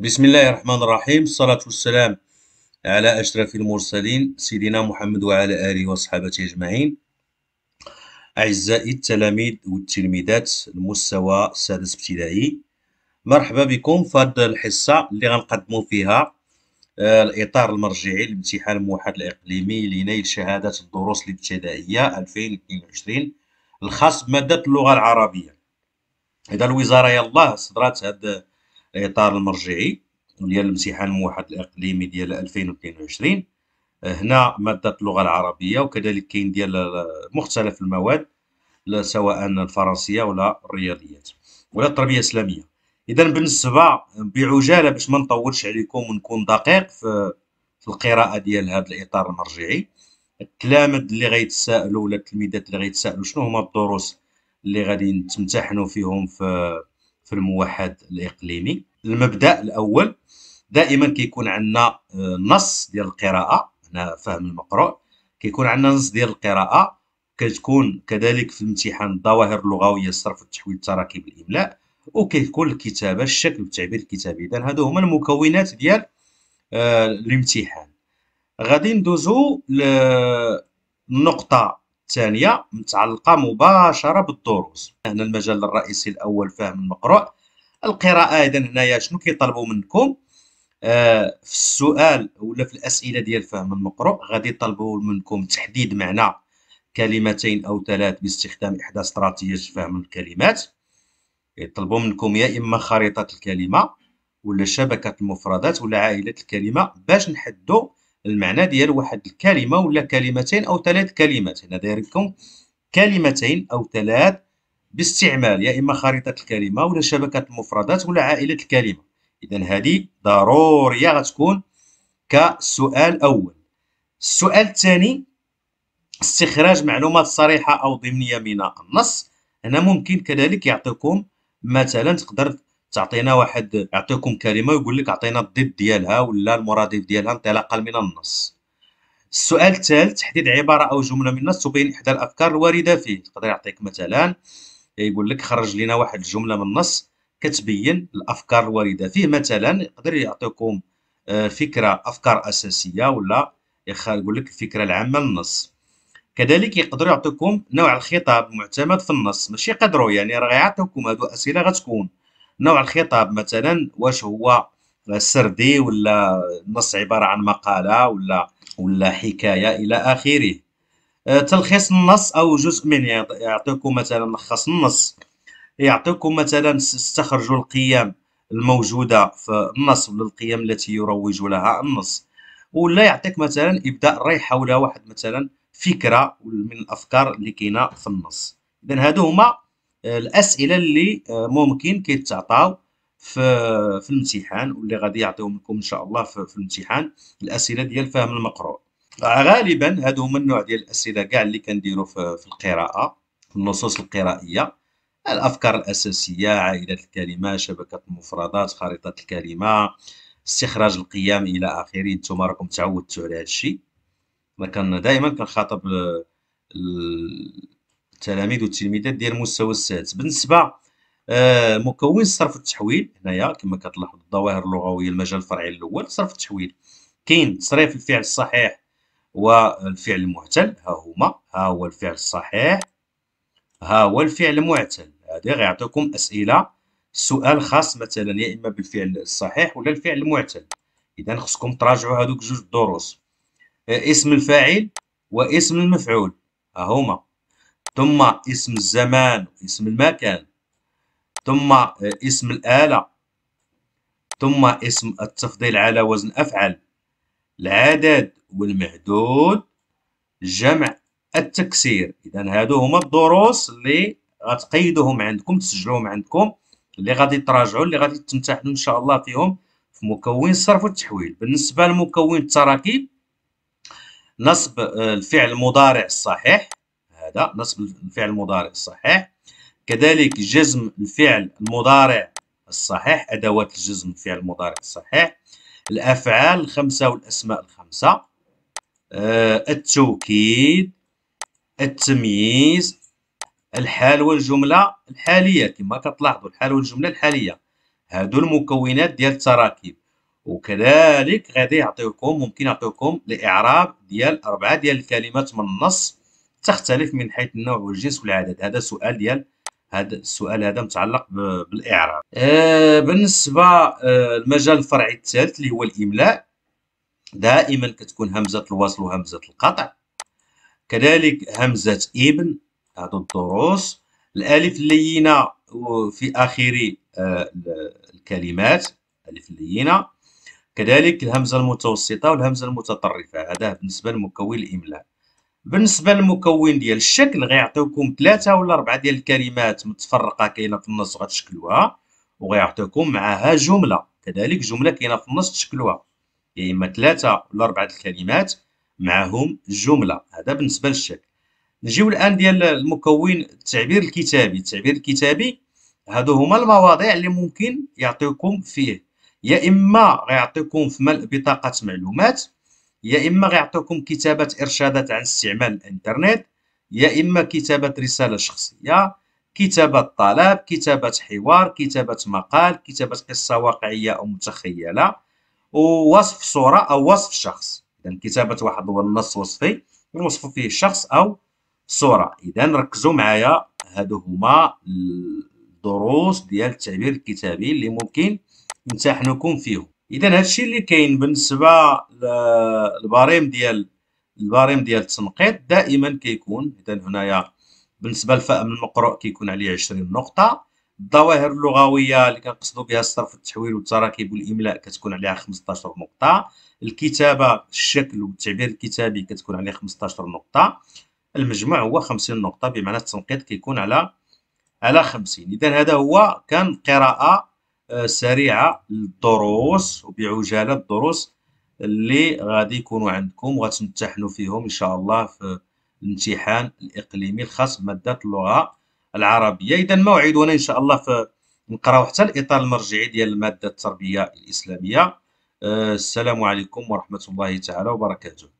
بسم الله الرحمن الرحيم الصلاة والسلام على أشرف المرسلين سيدنا محمد وعلى آله وصحبه أجمعين أعزائي التلاميذ والتلميذات المستوى السادس ابتدائي مرحبا بكم في هذه الحصة اللي غنقدموا فيها الإطار المرجعي لامتحان الموحد الإقليمي لنيل شهادة الدروس الابتدائية 2022 الخاص بمادة اللغة العربية إذا الوزارة يالله صدرت هذا الاطار المرجعي ديال الامتحان الموحد الاقليمي ديال 2022 آه، هنا ماده اللغه العربيه وكذلك كاين ديال آه، مختلف المواد سواء الفرنسيه ولا الرياضيات ولا التربيه الاسلاميه اذا بالنسبه بعجاله باش ما نطولش عليكم ونكون دقيق في في القراءه ديال هذا الاطار المرجعي التلامذ اللي غيتسائلوا ولا التلميذات اللي غيتسائلوا شنو هما الدروس اللي غادي نتمتحنوا فيهم في في الموحد الاقليمي المبدا الاول دائما كيكون عندنا آه، نص ديال القراءه هنا فهم المقروء كيكون عندنا نص ديال القراءه كتكون كذلك في الامتحان الظواهر اللغويه الصرف التحويل التراكيب الاملاء وكيكون الكتابه الشكل والتعبير الكتابي اذا هادو هما المكونات ديال آه، الامتحان غادي ندوزو للنقطه آه، الثانية متعلقة مباشرة بالدروس هنا المجال الرئيسي الأول فهم المقروء القراءة إذا هنايا شنو كيطلبوا منكم آه في السؤال ولا في الأسئلة ديال فهم المقروء غادي يطلبوا منكم تحديد معنى كلمتين أو ثلاث باستخدام إحدى استراتيجيات فهم الكلمات يطلبوا منكم يا إما خريطة الكلمة ولا شبكة المفردات ولا عائلة الكلمة باش نحدوا المعنى ديال واحد الكلمه ولا كلمتين او ثلاث كلمات هنا داير لكم كلمتين او ثلاث باستعمال يا اما خريطه الكلمه ولا شبكه المفردات ولا عائله الكلمه اذا هذه ضروريه غتكون كسؤال اول السؤال الثاني استخراج معلومات صريحه او ضمنيه من النص هنا ممكن كذلك يعطيكم مثلا تقدر تعطينا واحد يعطيكم كلمه ويقول لك عطينا الضد ديالها ولا المرادف ديالها انطلاقا من النص السؤال الثالث تحديد عباره او جمله من النص تبين احدى الافكار الوارده فيه تقدر يعطيك مثلا يقول لك خرج لنا واحد الجمله من النص كتبين الافكار الوارده فيه مثلا يقدر يعطيكم آه، فكره افكار اساسيه ولا يقول لك الفكره العامه للنص كذلك يقدر يعطيكم نوع الخطاب المعتمد في النص ماشي قدروا يعني راه غيعطيكم هادو اسئله غتكون نوع الخطاب مثلا واش هو سردي ولا نص عبارة عن مقالة ولا ولا حكاية إلى آخره أه، تلخيص النص أو جزء منه يعطيكم مثلا لخص النص يعطيكم مثلا استخرجوا القيم الموجودة في النص ولا القيم التي يروج لها النص ولا يعطيك مثلا إبداء الراي حول واحد مثلا فكرة من الأفكار اللي كاينة في النص إذا هادو هما آه، الاسئله اللي آه، ممكن كيتعطاو في في الامتحان واللي غادي يعطيهم لكم ان شاء الله في, في الامتحان الاسئله ديال فهم المقروء غالبا هادو هما النوع ديال الاسئله كاع اللي كنديرو في, في القراءه في النصوص القرائيه الافكار الاساسيه عائله الكلمه شبكه المفردات خريطه الكلمه استخراج القيام الى اخره نتوما راكم تعودتوا على هادشي انا دائما كنخاطب التلاميذ والتلميذات ديال المستوى السادس بالنسبه آه مكون صرف التحويل هنايا كما كتلاحظ الظواهر اللغويه المجال الفرعي الاول صرف التحويل كاين تصريف الفعل الصحيح والفعل المعتل ها هما ها هو الفعل الصحيح ها هو الفعل المعتل هذا غيعطيكم اسئله سؤال خاص مثلا يا اما بالفعل الصحيح ولا الفعل المعتل اذا خصكم تراجعوا هذوك جوج الدروس آه، اسم الفاعل واسم المفعول ها هما ثم اسم الزمان اسم المكان ثم اسم الآلة ثم اسم التفضيل على وزن أفعل العدد والمعدود جمع التكسير إذا هادو هما الدروس اللي غتقيدوهم عندكم تسجلوهم عندكم اللي غادي تراجعوا اللي غادي تمتحنوا إن شاء الله فيهم في مكون الصرف والتحويل بالنسبة لمكون التراكيب نصب آه، الفعل المضارع الصحيح هذا نصب الفعل المضارع الصحيح كذلك جزم الفعل المضارع الصحيح أدوات الجزم الفعل المضارع الصحيح الأفعال الخمسة والأسماء الخمسة آه التوكيد التمييز الحال والجملة الحالية كما كتلاحظوا الحال والجملة الحالية هادو المكونات ديال التراكيب وكذلك غادي يعطيوكم ممكن يعطيوكم الإعراب ديال أربعة ديال الكلمات من النص تختلف من حيث النوع والجنس والعدد هذا سؤال ديال هذا السؤال هذا متعلق بالاعراب آه بالنسبه آه المجال الفرعي الثالث اللي هو الاملاء دائما كتكون همزه الوصل وهمزه القطع كذلك همزه ابن هذو الدروس الالف اللينه في اخر آه الكلمات الالف اللينه كذلك الهمزه المتوسطه والهمزه المتطرفه هذا بالنسبه لمكون الاملاء بالنسبه للمكون ديال الشكل غيعطيوكم ثلاثه ولا اربعه ديال الكلمات متفرقه كاينه في النص غتشكلوها وغيعطيوكم معها جمله كذلك جمله كاينه في النص تشكلوها يا يعني اما ثلاثه ولا اربعه الكلمات معهم جمله هذا بالنسبه للشكل نجيو الان ديال المكون التعبير الكتابي التعبير الكتابي هادو هما المواضيع اللي ممكن يعطيكم فيه يا اما غيعطيكم في ملء بطاقه معلومات يا اما غيعطيوكم كتابه ارشادات عن استعمال الانترنت يا اما كتابه رساله شخصيه كتابه طلب كتابه حوار كتابه مقال كتابه قصه واقعيه او متخيله ووصف صوره او وصف شخص اذا كتابه واحد هو النص وصفي ووصف فيه الشخص او صوره اذا ركزوا معايا هادو هما الدروس ديال التعبير الكتابي اللي ممكن نمتحنكم فيهم اذا هادشي اللي كاين بالنسبه للباريم ديال الباريم ديال التنقيط دائما كيكون اذا هنايا بالنسبه من المقروء كيكون عليه 20 نقطه الظواهر اللغويه اللي كنقصدوا بها الصرف والتحويل والتراكيب والاملاء كتكون عليها 15 نقطه الكتابه الشكل والتعبير الكتابي كتكون عليه 15 نقطه المجموع هو 50 نقطه بمعنى التنقيط كيكون على على 50 اذا هذا هو كان قراءه سريعه للدروس وبعجاله الدروس اللي غادي يكونوا عندكم وغتمتحنوا فيهم ان شاء الله في الامتحان الاقليمي الخاص بماده اللغه العربيه اذا موعدنا ان شاء الله في نقراو حتى الاطار المرجعي ديال ماده التربيه الاسلاميه آه، السلام عليكم ورحمه الله تعالى وبركاته